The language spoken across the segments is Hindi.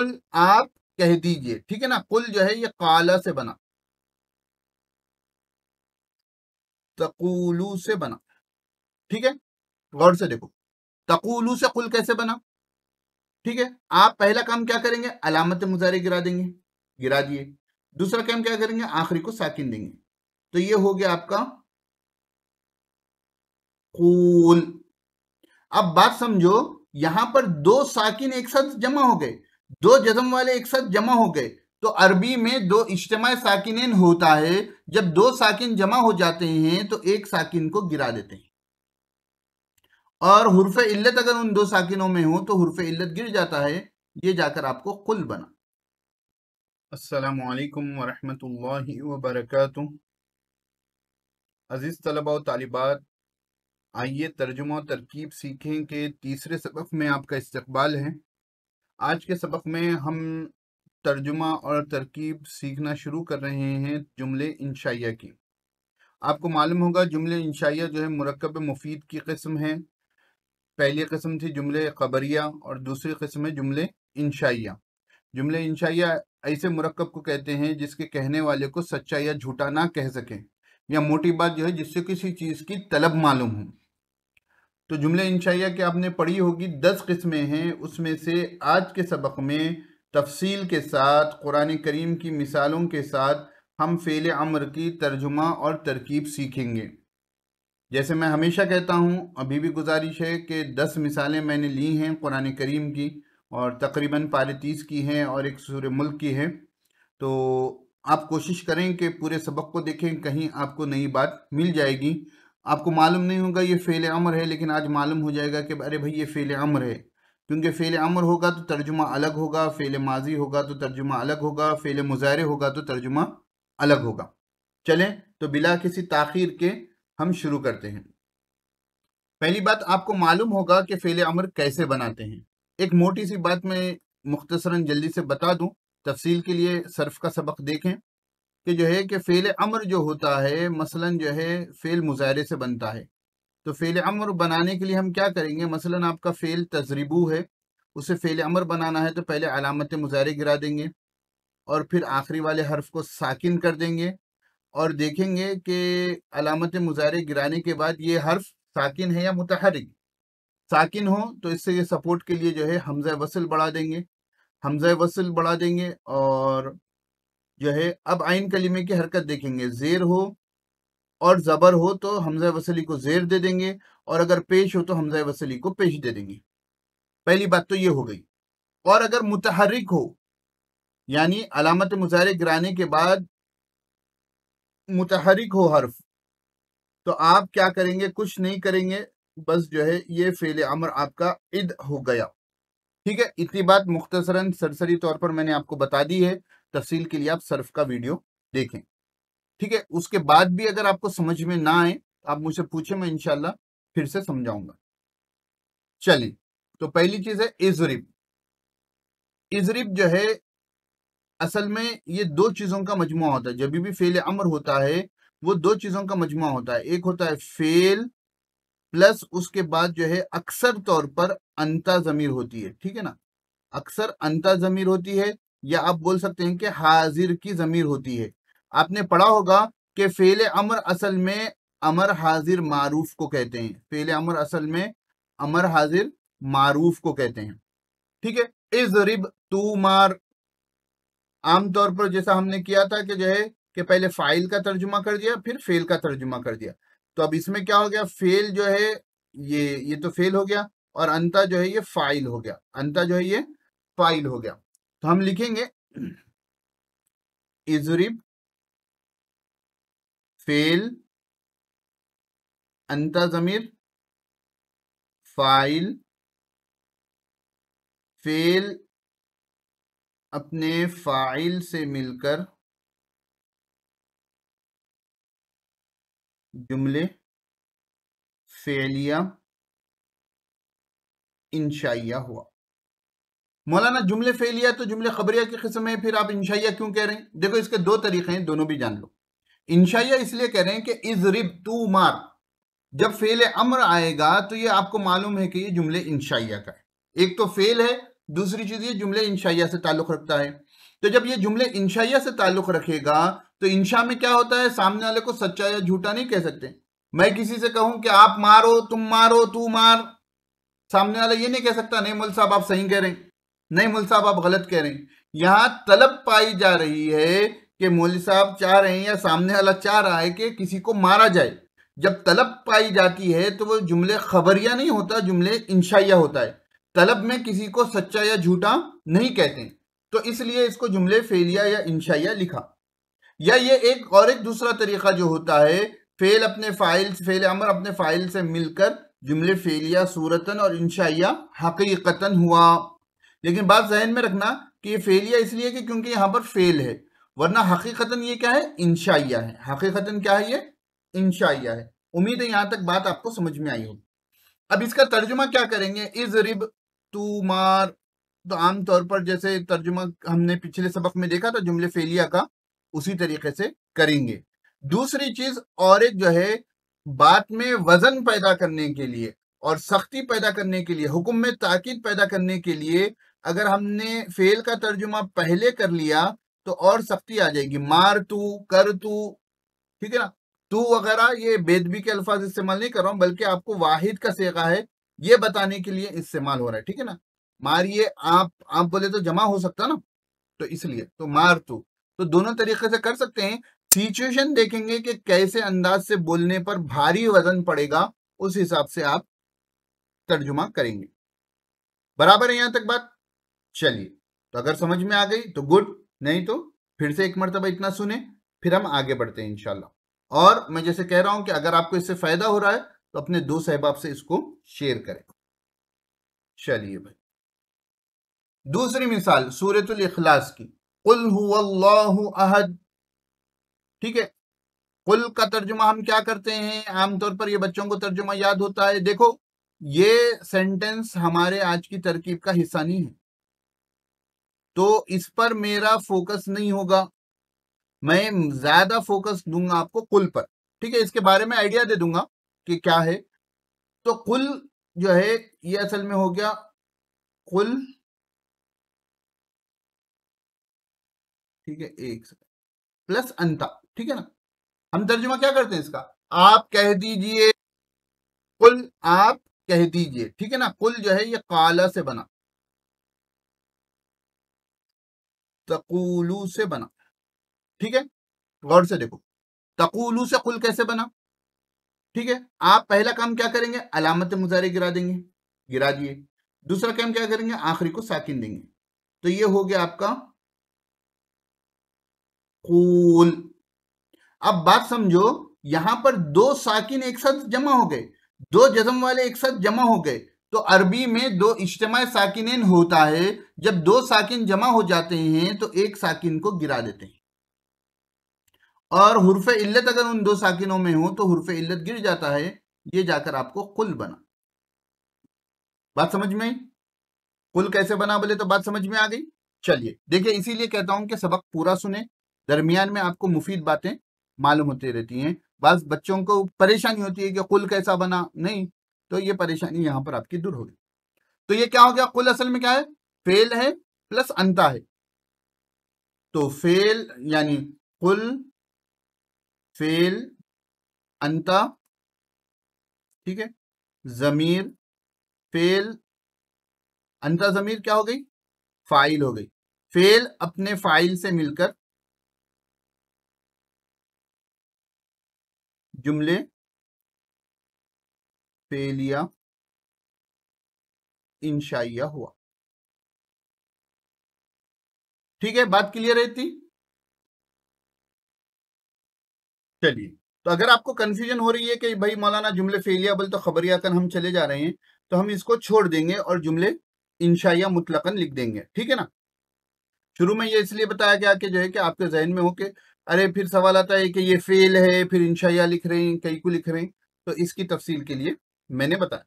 कुल आप कह दीजिए ठीक है ना कुल जो है ये काला से बना तकुलू से बना ठीक है गौर से देखो तकुलू से कुल कैसे बना ठीक है आप पहला काम क्या करेंगे अलामत मुजारे गिरा देंगे गिरा दिए दूसरा काम क्या करेंगे आखिरी को साकिन देंगे तो ये हो गया आपका कुल अब बात समझो यहां पर दो साकिन एक साथ जमा हो गए दो जजम वाले एक साथ जमा हो गए तो अरबी में दो इज्तम साकिन होता है जब दो साकिन जमा हो जाते हैं तो एक साकिन को गिरा देते हैं और हरफ इल्लत अगर उन दो साकिनों में हो तो हरफ इल्लत गिर जाता है ये जाकर आपको कुल बना असलकम वरम वरहमतुल्लाहि अज़ीज़ तलबा तालिबात आइए तर्जुमा तरकीब सीखें के तीसरे सबक में आपका इस्तबाल है आज के सबक में हम तर्जुमा और तरकीब सीखना शुरू कर रहे हैं जुमले इंशाइया की आपको मालूम होगा जुमले इंशाइया जो है मरकब मुफीद की कस्म है पहली कस्म थी जुमले खबरिया और दूसरी कस्म है जुमले इंशाइया जुमले इंशाइया ऐसे मरकब को कहते हैं जिसके कहने वाले को सच्चा या झूठा ना कह सकें या मोटी बात जो है जिससे किसी चीज़ की तलब मालूम हो तो जुमले इंशाइया कि आपने पढ़ी होगी दस किस्में हैं उसमें से आज के सबक में तफसील के साथ कुरान करीम की मिसालों के साथ हम फ़ेल अमर की तर्जुमा और तरकीब सीखेंगे जैसे मैं हमेशा कहता हूँ अभी भी गुजारिश है कि दस मिसालें मैंने ली हैं कुरान करीम की और तकरीबन पारे तीस की हैं और एक सूर मुल्क की है तो आप कोशिश करें कि पूरे सबक को देखें कहीं आपको नई बात मिल जाएगी आपको मालूम नहीं होगा ये फ़ेल अमर है लेकिन आज मालूम हो जाएगा कि अरे भाई ये फ़ेल अमर है क्योंकि फ़ेल अमर होगा तो तर्जुमा अलग होगा फ़ेल माजी होगा तो तर्जुमा अलग होगा फ़ेल मुजाहरे होगा तो तर्जुमा अलग होगा चलें तो बिला किसी ताखिर के हम शुरू करते हैं पहली बात आपको मालूम होगा कि फ़ेल अमर कैसे बनाते हैं एक मोटी सी बात मैं मुख्तसरा जल्दी से बता दूं तफसील के लिए सर्फ का सबक देखें कि जो है कि फ़ेल अमर जो होता है मसलन जो है फ़ेल मुजाहरे से बनता है तो फ़ेल अमर बनाने के लिए हम क्या करेंगे मसलन आपका फ़ेल तजरीबू है उसे फ़ेल अमर बनाना है तो पहले अलामत मुजाहरे गिरा देंगे और फिर आखिरी वाले हर्फ को साकिन कर देंगे और देखेंगे कि अलामत मुजाहरे गिराने के बाद ये हर्फ साकिन है या मुतहरिक साकिन हो तो इससे ये सपोर्ट के लिए जो है हमजा वसल बढ़ा देंगे हमजा वसल बढ़ा देंगे और जो है अब आइन कलीमे की हरकत देखेंगे जेर हो और ज़बर हो तो हमजा वसली को जेर दे देंगे और अगर पेश हो तो हमजा वसली को पेश दे देंगे पहली बात तो ये हो गई और अगर मुतहरिक हो यानी अलामत मुजारे गिराने के बाद मुतहरिक हो हर्फ तो आप क्या करेंगे कुछ नहीं करेंगे बस जो है ये फेल अमर आपका इद हो गया ठीक है इतनी बात मुख्तसरन सरसरी तौर पर मैंने आपको बता दी है तफसील के लिए आप सर्फ का वीडियो देखें ठीक है उसके बाद भी अगर आपको समझ में ना आए आप मुझसे पूछे मैं इनशाला फिर से समझाऊंगा चलिए तो पहली चीज है इजरिब इजरिब जो है असल में ये दो चीजों का मजमु होता है जब भी फेल अमर होता है वो दो चीजों का मजमु होता है एक होता है फेल प्लस उसके बाद जो है अक्सर तौर पर अंता जमीर होती है ठीक है ना अक्सर अंता जमीर होती है या आप बोल सकते हैं कि हाजिर की ज़मीर होती है आपने पढ़ा होगा कि फेल अमर असल में अमर हाजिर मारूफ को कहते हैं फेल अमर असल में अमर हाजिर मारूफ को कहते हैं ठीक है इज रिब तू मार आमतौर पर जैसा हमने किया था कि जो है कि पहले फाइल का तर्जुमा कर दिया फिर फेल का तर्जुमा कर दिया तो अब इसमें क्या हो गया फेल जो है ये ये तो फेल हो गया और अंता जो है ये फाइल हो गया अंता जो है ये फाइल हो गया तो हम लिखेंगे इजुरिप फेल अंता जमीर फाइल फेल अपने फाइल से मिलकर जुमले फेलिया इंशाइया हुआ मौलाना जुमले फेलिया तो जुमले खबरिया की किस्म है फिर आप इंशाइया क्यों कह रहे हैं देखो इसके दो तरीके हैं दोनों भी जान लो इंशाइया इसलिए कह रहे हैं कि इज रिब तू मार जब फेल अमर आएगा तो ये आपको मालूम है कि ये जुमले इंशाइया का है एक तो फेल है दूसरी चीज ये जुमले इंशाइया से ताल्लुक रखता है तो जब ये जुमले इंशाइया से ताल्लुक रखेगा तो इंशा में क्या होता है सामने वाले को सच्चा या झूठा नहीं कह सकते मैं किसी से कहूं कि आप मारो तुम मारो तू मार सामने वाला ये नहीं कह सकता नहीं मोल साहब आप सही कह रहे हैं नहीं मोल साहब आप गलत कह रहे हैं यहाँ तलब पाई जा रही है कि मोल साहब चाह रहे हैं या सामने वाला चाह रहा है कि किसी को मारा जाए जब तलब पाई जाती है तो वो जुमले खबरिया नहीं होता जुमले इंशाइया होता है तलब में किसी को सच्चा या झूठा नहीं कहते तो इसलिए इसको जुमले फेलिया या इंशाइया लिखा या ये एक और एक दूसरा तरीका जो होता है फेल अपने फाइल फेल अमर अपने फाइल से मिलकर जुमले फेलिया सूरतन और इंशाइया हकीकतन हुआ लेकिन बात जहन में रखना कि ये फेलिया इसलिए कि क्योंकि यहाँ पर फेल है वरना हकीकतन ये क्या है इंशाइया है हकीकतन क्या है ये इंशाइया है उम्मीद है यहाँ तक बात आपको समझ में आई होगी अब इसका तर्जुमा क्या करेंगे इज रिब तू मार तो आमतौर पर जैसे तर्जुमा हमने पिछले सबक में देखा था जुमले फेलिया का उसी तरीके से करेंगे दूसरी चीज और एक जो है बात में वजन पैदा करने के लिए और सख्ती पैदा करने के लिए हुक्म में ताकीद पैदा करने के लिए अगर हमने फेल का तर्जुमा पहले कर लिया तो और सख्ती आ जाएगी मार तू कर तू ठीक है ना तू वगैरह ये बेदबी के अल्फाज इस्तेमाल नहीं कर रहा हूं बल्कि आपको वाहिद का सेगा है ये बताने के लिए इस्तेमाल हो रहा है ठीक है ना मारिए आप आप बोले तो जमा हो सकता ना तो इसलिए तो मार तू तो दोनों तरीके से कर सकते हैं सिचुएशन देखेंगे कि कैसे अंदाज से बोलने पर भारी वजन पड़ेगा उस हिसाब से आप तर्जुमा करेंगे बराबर है यहां तक बात चलिए तो अगर समझ में आ गई तो गुड नहीं तो फिर से एक मरतबा इतना सुने फिर हम आगे बढ़ते हैं इनशाला और मैं जैसे कह रहा हूं कि अगर आपको इससे फायदा हो रहा है तो अपने दो सहबाब से इसको शेयर करें चलिए भाई दूसरी मिसाल सूरतुल इखलास की कुल अहद ठीक है कुल का तर्जुमा हम क्या करते हैं आमतौर पर ये बच्चों को तर्जुमा याद होता है देखो ये सेंटेंस हमारे आज की तरकीब का हिस्सा नहीं है तो इस पर मेरा फोकस नहीं होगा मैं ज्यादा फोकस दूंगा आपको कुल पर ठीक है इसके बारे में आइडिया दे दूंगा कि क्या है तो कुल जो है ये असल में हो गया कुल ठीक है एक प्लस अंता ठीक है ना हम तर्जुमा क्या करते हैं इसका आप कह दीजिए कुल आप कह दीजिए ठीक है ना कुल जो है ये काला से बना तकुलू से बना ठीक है गौर से देखो तकुलू से कुल कैसे बना ठीक है आप पहला काम क्या करेंगे अलामत मुजारे गिरा देंगे गिरा दिए दूसरा काम क्या करेंगे आखिरी को साकिन देंगे तो ये हो गया आपका कुल अब बात समझो यहां पर दो साकिन एक साथ जमा हो गए दो जजम वाले एक साथ जमा हो गए तो अरबी में दो इज्तम साकिन होता है जब दो साकिन जमा हो जाते हैं तो एक साकिन को गिरा देते हैं और हरफ इल्लत अगर उन दो साकिनों में हो तो हरफ इल्लत गिर जाता है ये जाकर आपको कुल बना बात समझ में कुल कैसे बना बोले तो बात समझ में आ गई चलिए देखिए इसीलिए कहता हूं कि सबक पूरा सुने दरमियान में आपको मुफीद बातें मालूम होती रहती हैं बस बच्चों को परेशानी होती है कि कुल कैसा बना नहीं तो ये परेशानी यहां पर आपकी दूर होगी तो ये क्या हो गया कुल असल में क्या है फेल है प्लस अंता है तो फेल यानी कुल फेल अंता ठीक है जमीर फेल अंता जमीर क्या हो गई फाइल हो गई फेल अपने फाइल से मिलकर जुमले फेलिया इंशाइया हुआ ठीक है बात क्लियर रहती चलिए तो अगर आपको कंफ्यूजन हो रही है कि भाई मौलाना जुमले फेलिया बल तो खबरिया कन हम चले जा रहे हैं तो हम इसको छोड़ देंगे और जुमले इंशाइया मुतलकन लिख देंगे ठीक है ना शुरू में ये इसलिए बताया गया कि जो है कि आपके जहन में हो के अरे फिर सवाल आता है कि ये फेल है फिर इंशाइया लिख रहे हैं कई को लिख रहे हैं तो इसकी तफसील के लिए मैंने बताया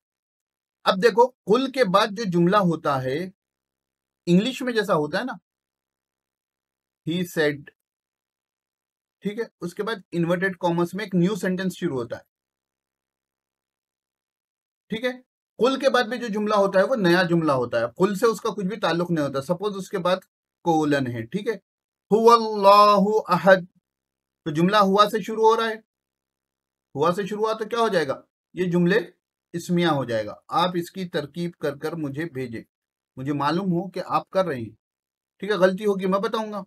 अब देखो कुल के बाद जो जुमला होता है इंग्लिश में जैसा होता है ना ही सेड ठीक है उसके बाद इन्वर्टेड कॉमर्स में एक न्यू सेंटेंस शुरू होता है ठीक है कुल के बाद में जो जुमला होता है वो नया जुमला होता है कुल से उसका कुछ भी ताल्लुक नहीं होता सपोज उसके बाद कोलन है ठीक है अहद तो जुमला हुआ से शुरू हो रहा है हुआ से शुरू हुआ तो क्या हो जाएगा ये जुमले इसमिया हो जाएगा आप इसकी तरकीब कर कर मुझे भेजें मुझे मालूम हो कि आप कर रहे हैं ठीक है गलती होगी मैं बताऊंगा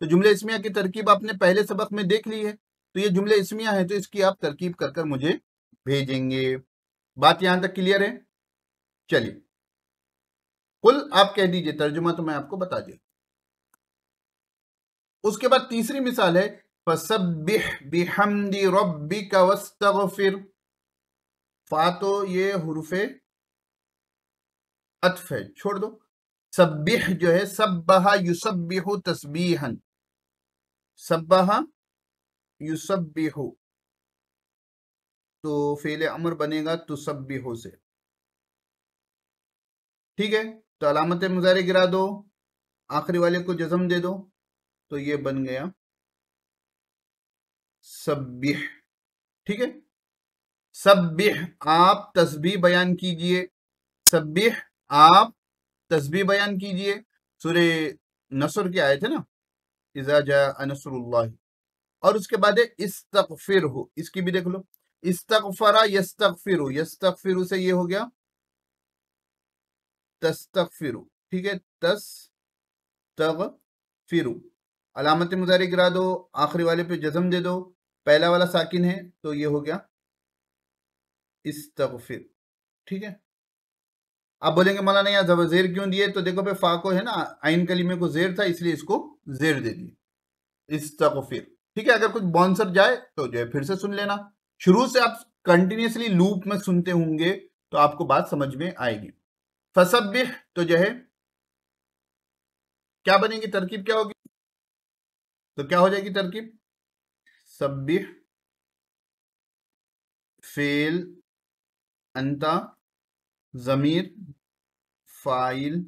तो जुमले इसमिया की तरकीब आपने पहले सबक में देख ली है तो ये जुमले इसमिया है तो इसकी आप तरकीब कर कर मुझे भेजेंगे बात यहां तक क्लियर है चलिए कुल आप कह दीजिए तर्जुमा तो मैं आपको बता दिया उसके बाद तीसरी मिसाल है फसबिह बिहमदी रब्बिका वस्तगफिर फा तो ये हरूफ अतफ है छोड़ दो सब्बिह जो है सब्बहा युसब्बिहु तस्बीहन बहा युसब्बिहु तो फेल अमर बनेगा तुसब्बिहु से ठीक है तो अलामत मुजारे गिरा दो आखिरी वाले को जजम दे दो तो ये बन गया सब्बिह ठीक है सब्बिह आप तस्बी बयान कीजिए सब्बिह आप तस्बी बयान कीजिए सूर्य नसर के आए थे ना इजाजा और उसके बाद इस्तफिर हो इसकी भी देख लो इस्तफरा यस्तफिर यस्तफिर से ये हो गया तस्तफिर ठीक है तस तग फिर अलामत मुजारिक दो आखिरी वाले पे जजम दे दो पहला वाला साकिन है तो ये हो गया इस्तगफिर ठीक है आप बोलेंगे मौलाना यहाँ जब जेर क्यों दिए तो देखो भाई फाको है ना आइन कलीमे को जेर था इसलिए इसको जेर दे दिए इस तकफिर ठीक है अगर कुछ बॉन्सर जाए तो जो है फिर से सुन लेना शुरू से आप कंटिन्यूसली लूप में सुनते होंगे तो आपको बात समझ में आएगी फसब तो जो है क्या बनेगी तरकीब क्या होगी तो क्या हो जाएगी तरकीब सब फेल अंता ज़मीर फाइल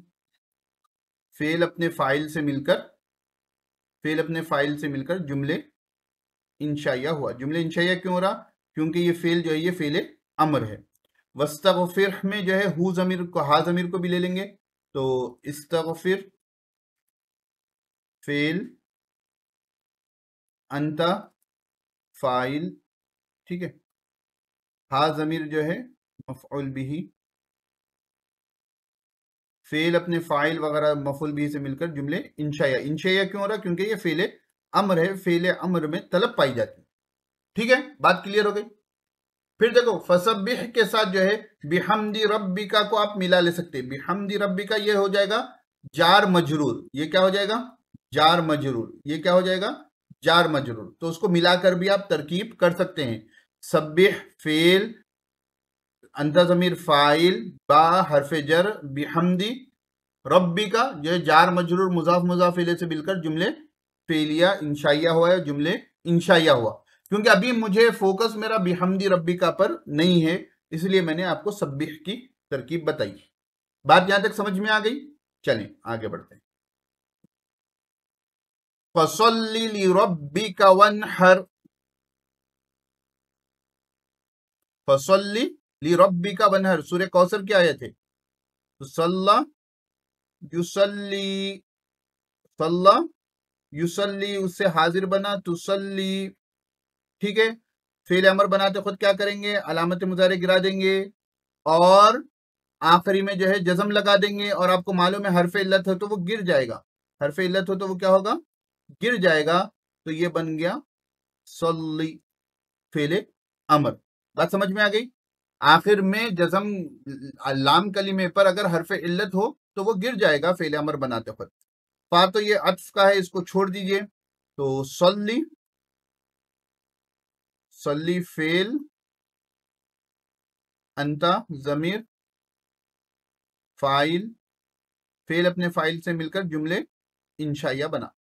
फेल अपने फाइल से मिलकर फेल अपने फाइल से मिलकर जुमले इंशाया हुआ जुमले इंशाया क्यों हो रहा क्योंकि ये फेल जो है ये फेले अमर है वस्तफ़िर में जो है हु जमीर को हा जमीर को भी ले लेंगे तो इस्तफ़िर फेल अंता फाइल ठीक है हा जमीर जो है मफ़ुल बिही फ़ेल अपने फ़ाइल वगैरह मफ़ुल बिही से मिलकर जुमले इंशाया इंशाया क्यों हो रहा क्योंकि ये फेले अमर है फेले अमर में तलब पाई जाती ठीक है बात क्लियर हो गई फिर देखो फसबिह के साथ जो है बिहमदी रब्बिका को आप मिला ले सकते हैं बिहमदी रब्बिका ये हो जाएगा जार मजरूर ये क्या हो जाएगा जार मजरूर ये क्या हो जाएगा जार मजरूर तो उसको मिलाकर भी आप तरकीब कर सकते हैं सब्बिह फेल अंता ज़मीर फ़ाइल बा हरफ जर बिहमदी रब्बी का जो है जार मजरूर मुजाफ मुजाफिले से मिलकर जुमले फेलिया इंशाइया हुआ है जुमले इंशाइया हुआ क्योंकि अभी मुझे फोकस मेरा बिहमदी रब्बी का पर नहीं है इसलिए मैंने आपको सब्बिह की तरकीब बताई बात यहां तक समझ में आ गई चलें आगे बढ़ते हैं फसल्ली का वन हर फसल्ली ली रबी का बनहर सूर्य कौसर की आयत है तो सल्ला युसल्ली सल्ला युसल्ली उससे हाजिर बना तुसल्ली तो ठीक है फेल अमर बनाते खुद क्या करेंगे अलामत मुजारे गिरा देंगे और आखिरी में जो है जजम लगा देंगे और आपको मालूम है हरफ इल्लत हो तो वो गिर जाएगा हरफ इल्लत हो तो वो क्या होगा गिर जाएगा तो ये बन गया सल्ली फेले अमर बात समझ में आ गई आखिर में जजम लाम कलीमे पर अगर हरफ इल्लत हो तो वो गिर जाएगा फेल अमर बनाते खुद फा तो ये अतफ का है इसको छोड़ दीजिए तो सल्ली सल्ली फेल अंता जमीर फाइल फेल अपने फाइल से मिलकर जुमले इंशाइया बना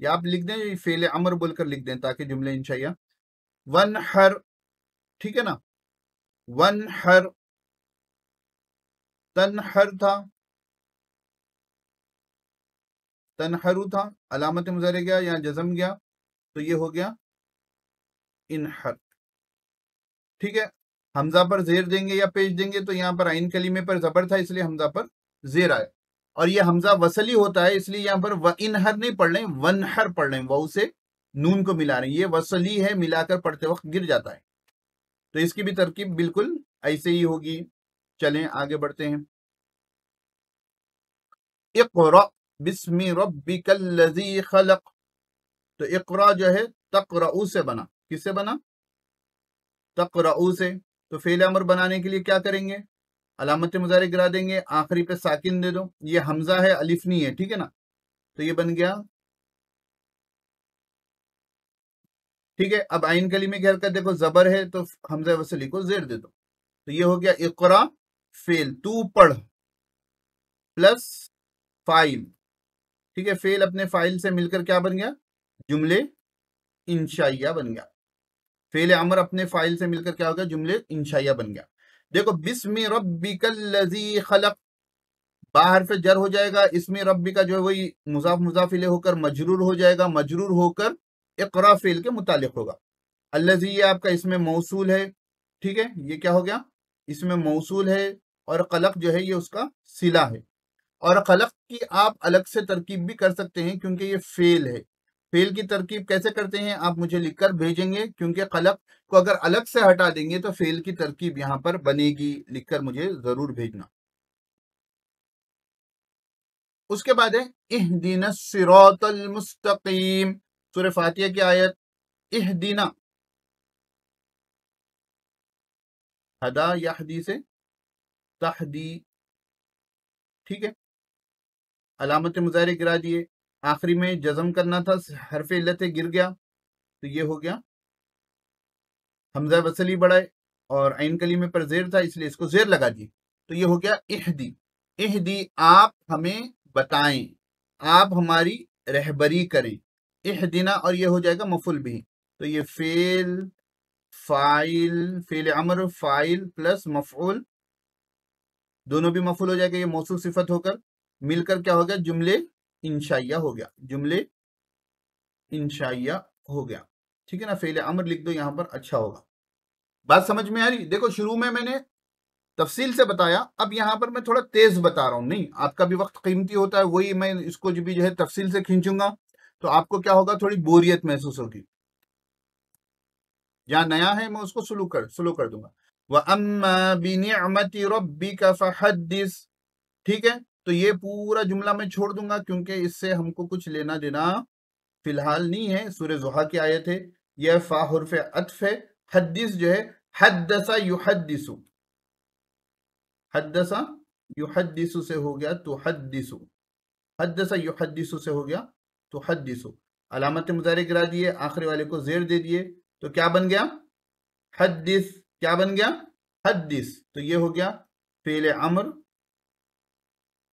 या आप लिख दें फेल अमर बोलकर लिख दें ताकि जुमले इंशाइया वन हर ठीक है ना वन हर तन हर था तन हरु था अलामत मुजहरे गया या जजम गया तो ये हो गया इनहर ठीक है हमजा पर जेर देंगे या पेश देंगे तो यहां पर आइन कलीमे पर जबर था इसलिए हमजा पर जेर आया और ये हमजा वसली होता है इसलिए यहां पर व इनहर नहीं पढ़ रहे वन हर पढ़ रहे वह उसे नून को मिला रहे ये वसली है मिलाकर पढ़ते वक्त गिर जाता है तो इसकी भी तरकीब बिल्कुल ऐसे ही होगी चलें आगे बढ़ते हैं इकरा बिस्मी रबी खलक तो इकरा जो है तकरऊ से बना किससे बना तकरऊ से तो फेल अमर बनाने के लिए क्या करेंगे अलामत मुजारे गिरा देंगे आखिरी पे साकिन दे दो ये हमजा है अलिफनी है ठीक है ना तो ये बन गया ठीक है अब आइन में क्या हरकत देखो जबर है तो हमजा वसली को जेर दे दो तो ये हो गया इकरा फेल तू पढ़ प्लस फाइल ठीक है फेल अपने फाइल से मिलकर क्या बन गया जुमले इंशाइया बन गया फेल अमर अपने फाइल से मिलकर क्या हो गया जुमले इंशाइया बन गया देखो बिस्म रबी खलक बाहर से जर हो जाएगा इसमें रबी का जो है वही मुजाफ मुजाफिले होकर मजरूर हो जाएगा मजरूर होकर इकरा फेल के मुतालिक होगा अल्लाजी ये आपका इसमें मौसूल है ठीक है ये क्या हो गया इसमें मौसूल है और कलक जो है ये उसका सिला है और कलक की आप अलग से तरकीब भी कर सकते हैं क्योंकि ये फेल है फेल की तरकीब कैसे करते हैं आप मुझे लिखकर भेजेंगे क्योंकि कलक को अगर अलग से हटा देंगे तो फेल की तरकीब यहां पर बनेगी लिखकर मुझे जरूर भेजना उसके बाद है इह दिन मुस्तकीम सूर्य फातिया की आयत इह दीना हदा याहदी से तहदी ठीक है अलामत मुजाहरे गिरा दिए आखिरी में जजम करना था हरफ इल्लत गिर गया तो ये हो गया हमजा वसली बढ़ाए और आइन कलीमे पर जेर था इसलिए इसको जेर लगा दिए तो ये हो गया इहदी इहदी आप हमें बताएं आप हमारी रहबरी करें इहदिना और ये हो जाएगा मफुल भी तो ये फेल फाइल फेल अमर फाइल प्लस मफुल दोनों भी मफुल हो जाएगा ये मौसू सिफत होकर मिलकर क्या हो गया जुमले इंशाइया हो गया जुमले इंशाइया हो गया ठीक है ना फेल अमर लिख दो यहाँ पर अच्छा होगा बात समझ में आ रही देखो शुरू में मैंने तफसील से बताया अब यहां पर मैं थोड़ा तेज बता रहा हूँ नहीं आपका भी वक्त कीमती होता है वही मैं इसको जो भी जो है तफसील से खींचूंगा तो आपको क्या होगा थोड़ी बोरियत महसूस होगी या नया है मैं उसको सुलू कर सुलू कर दूंगा वह अम्मा रबी का फहदिस ठीक है तो ये पूरा जुमला मैं छोड़ दूंगा क्योंकि इससे हमको कुछ लेना देना फिलहाल नहीं है सूर्य जुहा की आयत है यह फाहरफ अतफ है हदीस जो है हदसा युहदसु हदसा युहदसु से हो गया तो हदिसु हदसा युहदसु से हो गया तो हदसो अलामत मुजारे गिरा दिए आखिरी वाले को जेर दे दिए तो क्या बन गया हदस क्या बन गया हदस तो ये हो गया फेल अमर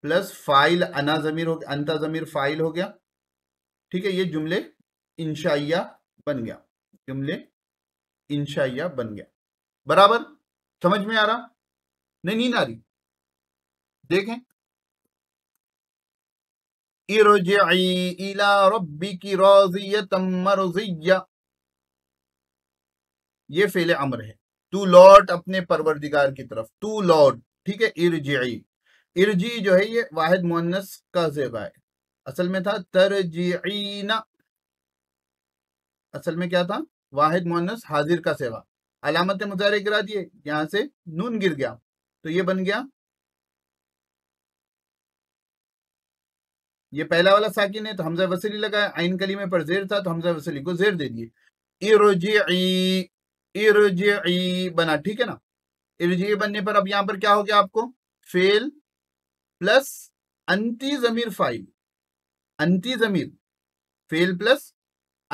प्लस फाइल अना जमीर हो गया अंता जमीर फाइल हो गया ठीक है ये जुमले इंशाइया बन गया जुमले इंशाइया बन गया बराबर समझ में आ रहा नहीं नींद आ रही देखें ये फेले अमर है तू लौट अपने परवरदिगार की तरफ तू लौट ठीक है इर्जी इर्जी जो है ये वाहिद मुन्नस का जेबा है असल में था तरजीना असल में क्या था वाहिद मुन्नस हाजिर का सेवा अलामत मुजाह गिरा दिए यहाँ से नून गिर गया तो ये बन गया ये पहला वाला साकिन है तो हमजा वसली लगाया आइन कली में पर जेर था तो हमजा वसली को जेर दे दिए बना ठीक है ना इर्जी बनने पर अब यहां पर क्या हो गया आपको फेल प्लस अंति जमीर फाइल अंति जमीर फेल प्लस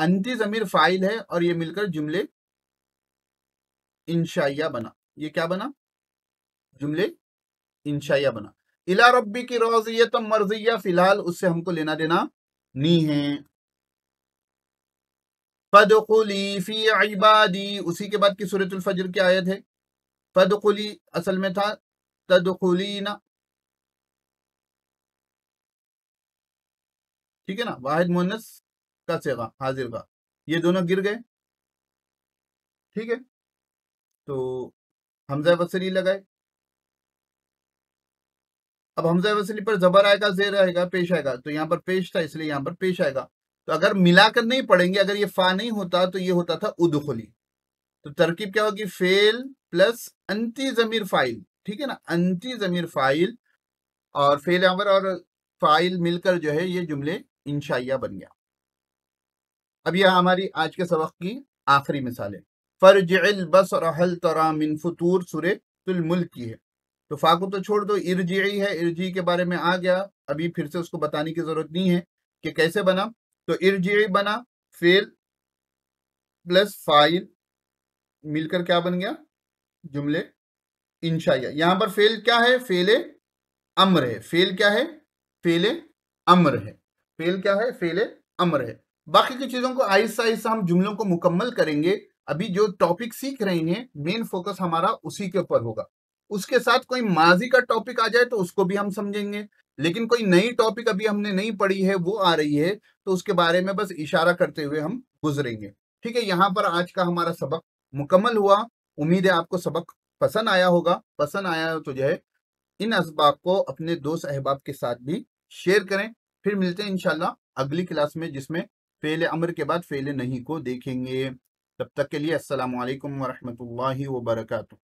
अंति जमीर फाइल है और ये मिलकर जुमले इंशाइया बना ये क्या बना जुमले इंशाइया बना इला रब्बी की रोजियत मर्जिया फिलहाल उससे हमको लेना देना नहीं है फदखुली फी इबादी उसी के बाद की सूरत फजर की आयत है खुली असल में था ना ठीक है ना वाहिद मोनस का सेगा हाजिर का ये दोनों गिर गए ठीक है तो हमजा बसरी लगाए अब हमजा वसली पर जबर आएगा जेर आएगा पेश आएगा तो यहाँ पर पेश था इसलिए यहाँ पर पेश आएगा तो अगर मिलाकर नहीं पढ़ेंगे अगर ये फा नहीं होता तो ये होता था उदखली तो तरकीब क्या होगी फेल प्लस अंति जमीर फाइल ठीक है ना अंति जमीर फाइल और फेल अमर और फाइल मिलकर जो है ये जुमले इंशाइया बन गया अब यह हमारी आज के सबक की आखिरी मिसाल है फर्ज बस अहल तरा मिन फतूर सुरे तुल मुल्क की है तो फाकू तो छोड़ दो इर्जी है इर्जी के बारे में आ गया अभी फिर से उसको बताने की जरूरत नहीं है कि कैसे बना तो इर्जी बना फेल प्लस फाइल मिलकर क्या बन गया जुमले इंशाइया यहां पर फेल क्या है फेले अमर है फेल क्या है फेले अमर है फेल क्या है फेले अम्र है बाकी की चीजों को आहिस्ता आहिस्ता हम जुमलों को मुकम्मल करेंगे अभी जो टॉपिक सीख रहे हैं मेन फोकस हमारा उसी के ऊपर होगा उसके साथ कोई माजी का टॉपिक आ जाए तो उसको भी हम समझेंगे लेकिन कोई नई टॉपिक अभी हमने नहीं पढ़ी है वो आ रही है तो उसके बारे में बस इशारा करते हुए हम गुजरेंगे ठीक है यहाँ पर आज का हमारा सबक मुकम्मल हुआ उम्मीद है आपको सबक पसंद आया होगा पसंद आया हो तो जो है इन इसबाब को अपने दोस्त अहबाब के साथ भी शेयर करें फिर मिलते हैं इनशाला अगली क्लास में जिसमें फेल अमर के बाद फेल नहीं को देखेंगे तब तक के लिए वरहमत लाही वर्का